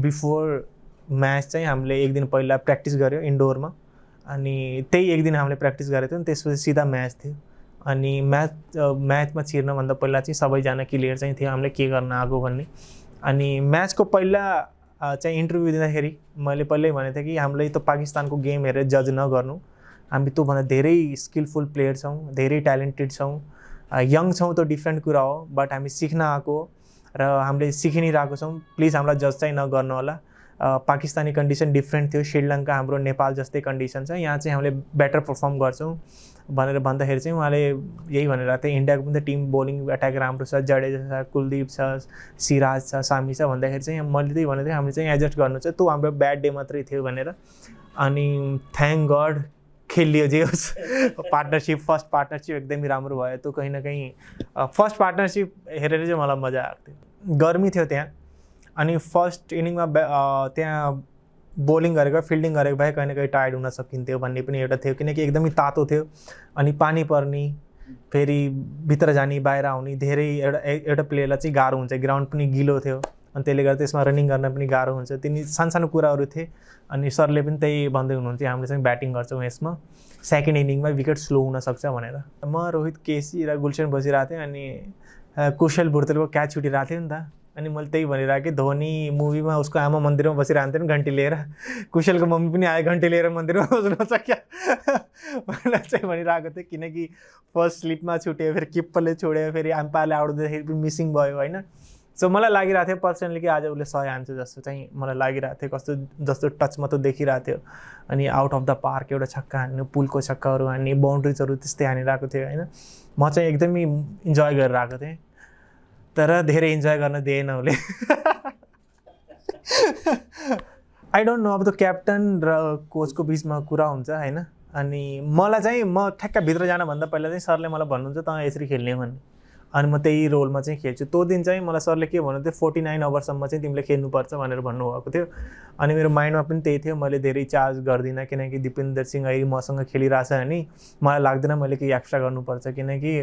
before match चाहिँ हामीले एक दिन पहिला प्र्याक्टिस गऱ्यो इन्डोरमा अनि त्यही एक दिन हामीले प्र्याक्टिस गरेको थियौँ त्यसपछि सिधा म्याच थियो अनि म्याच म्याचमा छिर्नभन्दा पहिला चाहिँ सबैजना क्लियर चाहिँ थियो हामीले के गर्न आएको भन्ने अनि म्याचको पहिला चाहिँ इन्टरभ्यू दिँदाखेरि मैले पहिल्यै भनेको थिएँ कि हामीलाई त पाकिस्तानको गेम हेरेर जज नगर्नु हामी त्योभन्दा धेरै स्किलफुल प्लेयर छौँ धेरै ट्यालेन्टेड छौँ यङ छौँ त डिफ्रेन्ट कुरा हो बट हामी सिक्न आएको र हामीले सिकि नै रहेको छौँ प्लिज हामीलाई जज चाहिँ नगर्नु होला पाकिस्तानी कन्डिसन डिफ्रेन्ट थियो श्रीलङ्का हाम्रो नेपाल जस्तै कन्डिसन छ यहाँ चाहिँ हामीले बेटर पर्फर्म गर्छौँ भनेर भन्दाखेरि चाहिँ उहाँले यही भनेर थियो इन्डियाको पनि त टिम बोलिङ एट्याक राम्रो छ जडेजा छ कुलदीप छ सिराज छ सामी छ भन्दाखेरि चाहिँ मैले त्यही भनेको थिएँ हामीले चाहिँ एडजस्ट गर्नु छ तँ हाम्रो ब्याड डे मात्रै थियो भनेर अनि थ्याङ्क गड खेल लियो जी उस पार्टनरशिप फर्स्ट पार्टनरशिप एकदम ही राम्रो भयो त्यो कहीँ न कहीँ फर्स्ट पार्टनरसिप हेरेर चाहिँ मलाई मजा आएको थियो गर्मी थियो त्यहाँ अनि फर्स्ट इनिङमा त्यहाँ बोलिङ गरेको फिल्डिङ गरेको भए कहीँ न कहीँ टायर्ड हुन सकिन्थ्यो भन्ने पनि एउटा थियो किनकि एकदमै तातो थियो अनि पानी पर्ने फेरि भित्र जाने बाहिर आउने धेरै एउटा एउटा प्लेयरलाई चाहिँ गाह्रो हुन्छ ग्राउन्ड पनि गिलो थियो अनि त्यसले गर्दा त्यसमा रनिङ गर्न पनि गाह्रो हुन्छ तिनी सानसानो कुराहरू थिए अनि सरले पनि त्यही भन्दै हुनुहुन्थ्यो हामीले चाहिँ ब्याटिङ गर्छौँ यसमा सेकेन्ड इनिङमा विकेट स्लो हुनसक्छ भनेर म रोहित केसी र गुलसन बसिरहेको थिएँ अनि कुशल बुर्तलको क्याच छुटिरहेको थिएँ नि त अनि मैले त्यही भनिरहेको कि धोनी मुभीमा उसको आमा मन्दिरमा बसिरहन्थ्यो नि घन्टी लिएर कुशलको मम्मी पनि आयो घन्टी लिएर मन्दिरमा बस्नु सक्यो मलाई चाहिँ भनिरहेको थिएँ किनकि फर्स्ट स्लिपमा छुट्यो फेरि किप्परले छोड्यो फेरि आम्पाले आउट हुँदाखेरि पनि मिसिङ भयो होइन सो मलाई लागिरहेको थियो पर्सनली कि आज उसले सय हान्छ जस्तो चाहिँ मलाई लागिरहेको थियो कस्तो जस्तो टच मात्र देखिरहेको थियो अनि आउट अफ द पार्क एउटा छक्का हान्नु पुलको छक्काहरू हान्ने बााउन्ड्रिजहरू त्यस्तै हानिरहेको थियो होइन म चाहिँ एकदमै इन्जोय गरेर आएको थिएँ तर धेरै इन्जोय गर्न दिएन उसले आई डोन्ट नो अब त क्याप्टन र कोचको बिचमा कुरा हुन्छ होइन अनि मलाई चाहिँ म ठ्याक्क भित्र जानुभन्दा पहिला चाहिँ सरले मलाई भन्नुहुन्छ तँ यसरी खेल्ने भन्ने अनि म त्यही रोलमा चाहिँ खेल्छु त्यो दिन चाहिँ मलाई सरले के भन्नु थियो फोर्टी नाइन आवरसम्म चाहिँ तिमीले खेल्नुपर्छ भनेर भन्नुभएको थियो अनि मेरो माइन्डमा पनि त्यही थियो मैले धेरै चार्ज गर्दिनँ किनकि दिपेन्द्र सिंह अहिले मसँग खेलिरहेछ अनि मलाई लाग्दैन मैले केही एक्स्ट्रा गर्नुपर्छ किनकि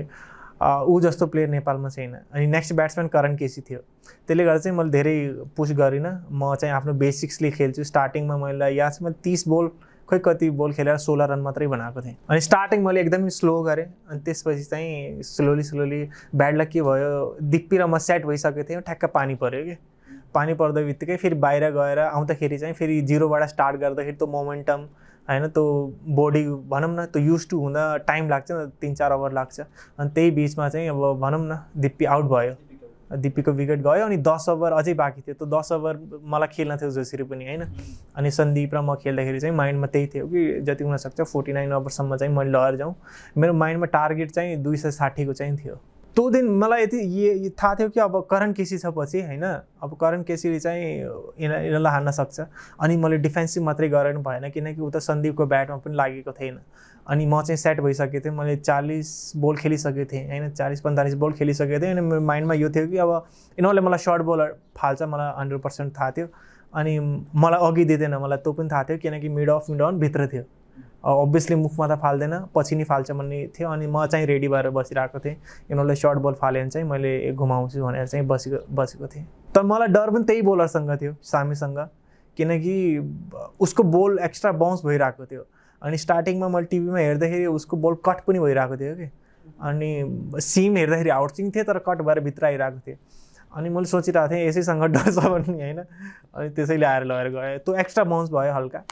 ऊ जस्तो प्लेयर नेपालमा छैन अनि नेक्स्ट ब्याट्सम्यान करण केसी थियो त्यसले गर्दा चाहिँ मैले धेरै पुस गरिनँ म चाहिँ आफ्नो बेसिक्सले खेल्छु स्टार्टिङमा मैले याद छ मैले तिस बोल खोई कति बल खेले सोलह रन मात्रै बनाएको थिएँ अनि स्टार्टिङ मैले एकदमै स्लो गरेँ अनि त्यसपछि चाहिँ स्लोली स्लोली ब्याडलाई के भयो दिप्पी र म सेट भइसकेको थिएँ ठ्याक्क पानी पऱ्यो कि पानी पर्दा बित्तिकै फेरि बाहिर गएर आउँदाखेरि चाहिँ फेरि जिरोबाट स्टार्ट गर्दाखेरि त्यो मोमेन्टम होइन त्यो बडी भनौँ न त्यो युज टु हुँदा टाइम लाग्छ तिन चार आवर लाग्छ अनि त्यही बिचमा चाहिँ अब भनौँ न दिप्पी आउट भयो दिप्पीको विकेट गयो अनि दस ओभर अझै बाँकी थियो त्यो दस ओभर मलाई खेल्न थियो जसरी पनि होइन अनि सन्दीप र म खेल्दाखेरि चाहिँ माइन्डमा त्यही थियो कि जति हुनसक्छ फोर्टी नाइन ओभरसम्म चाहिँ मैले लगेर जाउँ मेरो माइन्डमा टार्गेट चाहिँ दुई सय साठीको चाहिँ थियो त्यो दिन मलाई यति ये थाहा थियो कि अब करण केसी छ पछि होइन अब करण केसीले चाहिँ यिनीलाई यिनीहरूलाई हान्न सक्छ अनि मैले डिफेन्सिभ मात्रै गरेर भएन किनकि उता सन्दीपको ब्याटमा पनि लागेको थिएन अनि म चाहिँ सेट भइसकेको थिएँ मैले चालिस बल खेलिसकेको थिएँ होइन चालिस पैँतालिस बल खेलिसकेको थिएँ अनि मेरो माइन्डमा यो थियो कि अब यिनीहरूले मलाई सर्ट बलर फाल्छ मलाई हन्ड्रेड पर्सेन्ट थाहा थियो अनि मलाई अघि दिँदैन मलाई त्यो पनि थाहा थियो किनकि मिड अफ मिड अन भित्र थियो अभियसली मुखमा त फाल्दैन पछि नि फाल्छ भन्ने थियो अनि म चाहिँ रेडी भएर बसिरहेको थिएँ यिनीहरूले सर्ट बल फाल्यो भने चाहिँ मैले घुमाउँछु भनेर चाहिँ बसेको बसेको थिएँ तर मलाई डर पनि त्यही बोलरसँग थियो सामीसँग किनकि उसको बोल एक्स्ट्रा बाउन्स भइरहेको थियो अनि स्टार्टिङमा मैले टिभीमा हेर्दाखेरि उसको बल कट पनि भइरहेको थियो कि अनि सिम हेर्दाखेरि आउटसिङ थिएँ तर कट भएर भित्र आइरहेको थिएँ अनि मैले सोचिरहेको थिएँ यसैसँग डर्छ भन्ने होइन अनि त्यसैले आएर लगेर गएँ त्यो एक्स्ट्रा बाउन्स भयो हल्का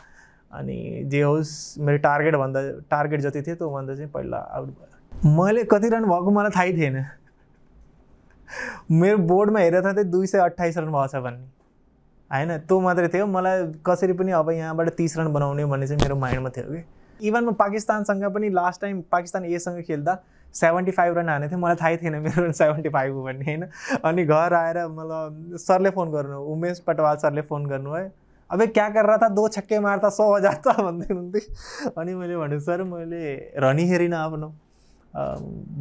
अनि जे होस् मेरो टार्गेट भन्दा टार्गेट जति थियो भन्दा चाहिँ पहिला आउट भयो मैले कति रन भएको मलाई थाहै थिएन मेरो बोर्डमा हेरेर थाहा थिएँ दुई सय अठाइस रन भएको छ भन्ने होइन त्यो मात्रै थियो मलाई कसरी पनि अब यहाँबाट तिस रन बनाउने भन्ने चाहिँ मेरो माइन्डमा थियो कि इभन म पाकिस्तानसँग पनि लास्ट टाइम पाकिस्तान एसँग खेल्दा सेभेन्टी फाइभ रन हानेको थिएँ मलाई थाहै थिएन मेरो सेभेन्टी फाइभ हो भन्ने होइन अनि घर आएर मलाई सरले फोन गर्नु उमेश पटवाल सरले फोन गर्नुभयो अबे क्या गरेर त दो छक्के मार्दा सौ हजार त भन्दै हुन्थ्यो अनि मैले भने सर मैले रनी हेरिनँ आफ्नो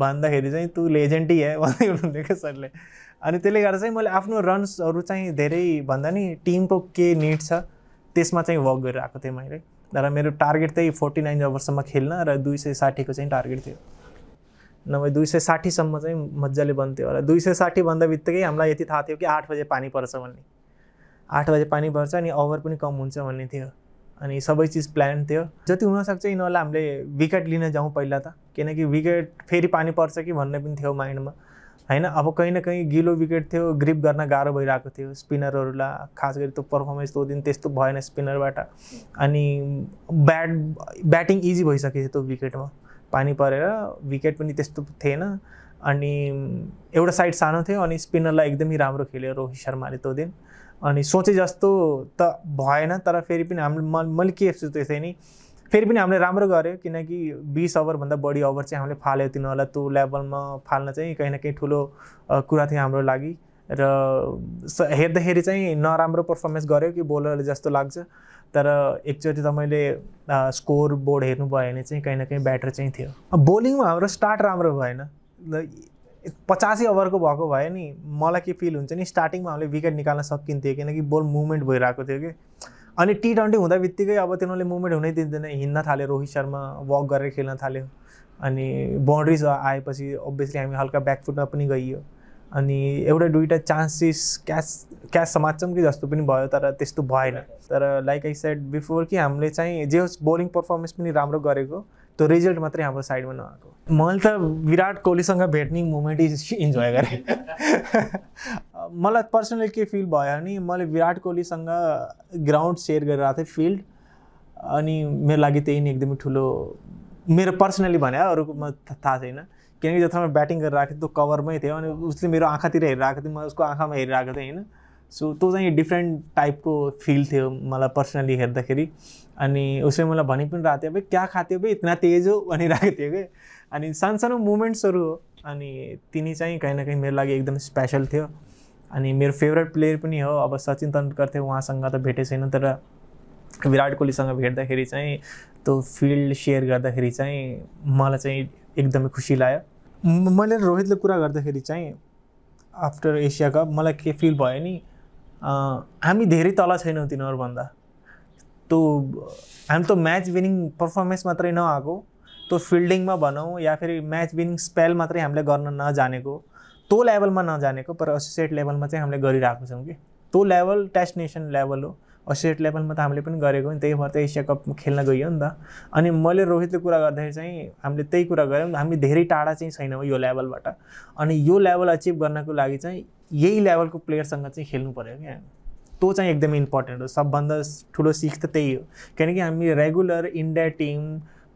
भन्दाखेरि चाहिँ तु लेजेन्डी है भन्दै हुनुहुन्थ्यो क्या सरले अनि त्यसले गर्दा चाहिँ मैले आफ्नो रन्सहरू चाहिँ धेरै भन्दा नि टिमको के निड छ त्यसमा चाहिँ वर्क गरिरहेको थिएँ मैले तर मेरो टार्गेट त्यही फोर्टी नाइन ओभरसम्म खेल्न र दुई सय साठीको चाहिँ टार्गेट थियो नभए दुई सय साठीसम्म चाहिँ मजाले बन्थ्यो होला दुई सय साठी भन्दा बित्तिकै हामीलाई यति थाहा थियो कि आठ बजे पानी पर्छ भन्ने आठ बजे पानी पर्छ अनि ओभर पनि कम हुन्छ भन्ने थियो अनि सबै चिज प्लान थियो जति हुनसक्छ यिनीहरूलाई हामीले विकेट लिन जाउँ पहिला त किनकि विकेट फेरि पानी पर्छ कि भन्ने पनि थियो माइन्डमा होइन अब कहीँ न कहीँ गिलो विकेट थियो ग्रिप गर्न गाह्रो भइरहेको थियो स्पिनरहरूलाई खास गरी त्यो पर्फर्मेन्स त्यो दिन त्यस्तो भएन स्पिनरबाट अनि ब्याट ब्याटिङ इजी भइसकेको थियो त्यो विकेटमा पानी परेर विकेट पनि त्यस्तो थिएन अनि एउटा साइड सानो थियो अनि स्पिनरलाई एकदमै राम्रो खेल्यो रोहित शर्माले त्यो दिन अनि सोचे जस्तो त भएन तर फेरि पनि हाम्रो मैले के सोचेको थिएँ नि फेरि पनि हामीले राम्रो गऱ्यो किनकि बिस ओभरभन्दा बढी ओभर चाहिँ हामीले फाल्यो तिनीहरूलाई त्यो लेभलमा फाल्न चाहिँ कहीँ न कहीँ ठुलो कुरा थियो हाम्रो लागि र हेर्दाखेरि चाहिँ नराम्रो पर्फर्मेन्स गऱ्यो कि बोलरले जस्तो लाग्छ तर एकचोटि मैले स्कोर बोर्ड हेर्नुभयो भने चाहिँ कहीँ न कहीँ ब्याटर चाहिँ थियो बोलिङमा हाम्रो स्टार्ट राम्रो भएन पचासी ओभरको भएको भए नि मलाई के फिल हुन्छ नि स्टार्टिङमा हामीले विकेट निकाल्न सकिन्थ्यो किनकि बोल मुभमेन्ट भइरहेको थियो कि अनि टी ट्वेन्टी हुँदा बित्तिकै अब तिनीहरूले मुभमेन्ट हुनै दिँदैन हिँड्न थाल्यो रोहित शर्मा वक गरेर खेल्न थाल्यो अनि बाउन्ड्रिज आएपछि अभियसली हामी हल्का ब्याकफुटमा पनि गइयो अनि एउटा दुइटा चान्सेस क्यास क्यास समात्छौँ कि जस्तो पनि भयो तर त्यस्तो भएन तर लाइक आई सेड बिफोर कि हामीले चाहिँ जे होस् बोलिङ पर्फर्मेन्स पनि राम्रो गरेको त्यो रिजल्ट मात्रै हाम्रो साइडमा नआएको मैले त विराट कोहलीसँग भेट्ने इज इन्जोय गरेँ मलाई पर्सनली के फिल भयो भने मैले विराट कोहलीसँग ग्राउन्ड सेयर गरेर थिएँ फिल्ड अनि मेरो लागि त्यही नै एकदमै ठुलो मेरो पर्सनली भने अरूकोमा थाहा छैन किनकि म ब्याटिङ गरेर आएको थिएँ त्यो कभरमै थियो अनि उसले मेरो आँखातिर हेरिरहेको थियो म उसको आँखामा हेरिरहेको थिएँ होइन सो त्यो चाहिँ डिफ्रेन्ट टाइपको फिल थियो मलाई पर्सनली हेर्दाखेरि अनि उसले मलाई भनि पनि रहेको थियो भाइ क्या खाथ्यो भाइ इतना तेज हो भनिरहेको थियो कि अनि सानो मुमेन्ट्सहरू हो अनि तिनी चाहिँ कहीँ न कहीँ मेरो लागि एकदम स्पेसल थियो अनि मेरो फेभरेट प्लेयर पनि हो अब सचिन तेन्दुलकर थियो उहाँसँग त भेटेको छैन तर विराट कोहलीसँग भेट्दाखेरि चाहिँ त्यो फिल्ड सेयर गर्दाखेरि चाहिँ मलाई चाहिँ एकदमै खुसी लाग्यो मैले रोहितले कुरा गर्दाखेरि चाहिँ आफ्टर एसिया कप मलाई के फिल भयो नि हामी धेरै तल छैनौँ तिनीहरूभन्दा त्यो हामी त म्याच विनिङ पर्फर्मेन्स मात्रै नआएको त्यो फिल्डिङमा भनौँ या फेरि म्याच विनिङ स्पेल मात्रै हामीले गर्न नजानेको त्यो लेभलमा नजानेको पर एसोसिएट लेभलमा चाहिँ हामीले गरिरहेको छौँ कि त्यो लेभल टेस्ट नेसन लेभल हो स्टेट लेभलमा त हामीले पनि गरेको नि त्यही भएर त एसिया कप खेल्न गयो नि त अनि मैले रोहितले कुरा गर्दाखेरि चाहिँ हामीले त्यही कुरा गऱ्यौँ हामी धेरै टाढा चाहिँ छैनौँ यो लेभलबाट अनि यो लेभल अचिभ गर्नको लागि चाहिँ यही लेभलको प्लेयरसँग चाहिँ खेल्नु पऱ्यो क्या त्यो चाहिँ एकदमै इम्पोर्टेन्ट हो सबभन्दा ठुलो सिख त त्यही हो किनकि हामी regular India team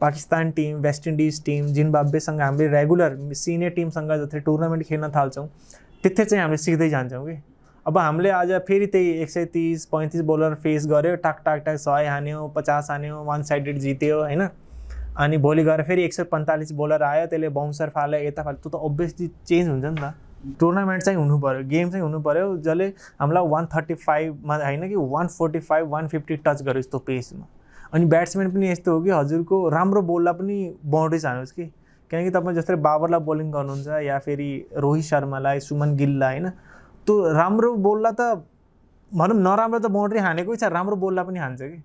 Pakistan team West Indies team जिम्बाब्बेसँग हामी रेगुलर सिनियर टिमसँग जति टुर्नामेन्ट खेल्न थाल्छौँ त्यति चाहिँ हामीले सिक्दै जान्छौँ कि अब हामीले आज फेरि त्यही एक सय तिस पैँतिस बोलर फेस गऱ्यो टाक टाक टाक सय हान्यो पचास हान्यो वान साइडेड जित्यो होइन अनि भोलि गएर फेरि एक सय पैँतालिस बोलर आयो त्यसले बाउन्सर फाल्यो यता फाल्यो त्यो त अभियसली चेन्ज हुन्छ नि त टुर्नामेन्ट चाहिँ हुनु पऱ्यो गेम चाहिँ हुनु पऱ्यो जसले हामीलाई वान थर्टी फाइभमा होइन कि one forty five one fifty touch गर्यो यस्तो पेसमा अनि ब्याट्सम्यान पनि यस्तो हो कि हजुरको राम्रो बोललाई पनि बााउन्ड्री हाल्नुहोस् कि किनकि तपाईँ जस्तै बाबरलाई बोलिङ गर्नुहुन्छ या फेरि रोहित शर्मालाई सुमन गिललाई होइन त्यो राम्रो बोल्ला त भनौँ नराम्रो त बाउन्ड्री हानेकै छ राम्रो बोल्ला पनि हान्छ कि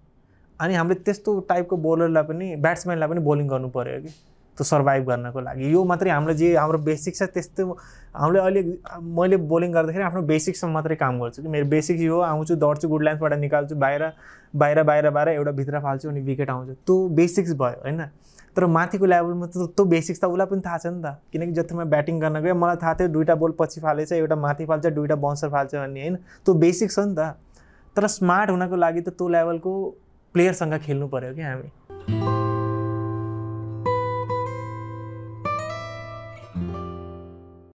अनि हामीले त्यस्तो टाइपको बोलरलाई पनि ब्याट्सम्यानलाई पनि बोलिङ गर्नु पऱ्यो कि त्यो सर्भाइभ गर्नको लागि यो मात्रै हाम्रो जे हाम्रो बेसिक छ त्यस्तो हामीले अहिले मैले बोलिङ गर्दाखेरि आफ्नो बेसिक्समा मात्रै काम गर्छु कि मेरो बेसिक यो आउँछु दौड्छु गुड लाइन्सबाट निकाल्छु बाहिर बाहिर बाहिर बाहिर एउटा भित्र फाल्छु अनि विकेट आउँछु त्यो बेसिक्स भयो होइन तर माथिको लेभलमा त त्यो बेसिक्स त उसलाई पनि थाहा छ नि त किनकि जति म ब्याटिङ गर्न गएँ मलाई थाहा थियो दुइटा बोल पछि फालेछ एउटा माथि फाल्छ दुइटा बन्सर फाल्छ भन्ने होइन त्यो बेसिक्स हो नि त तर स्मार्ट हुनको लागि त त्यो लेभलको प्लेयरसँग खेल्नु पऱ्यो क्या हामी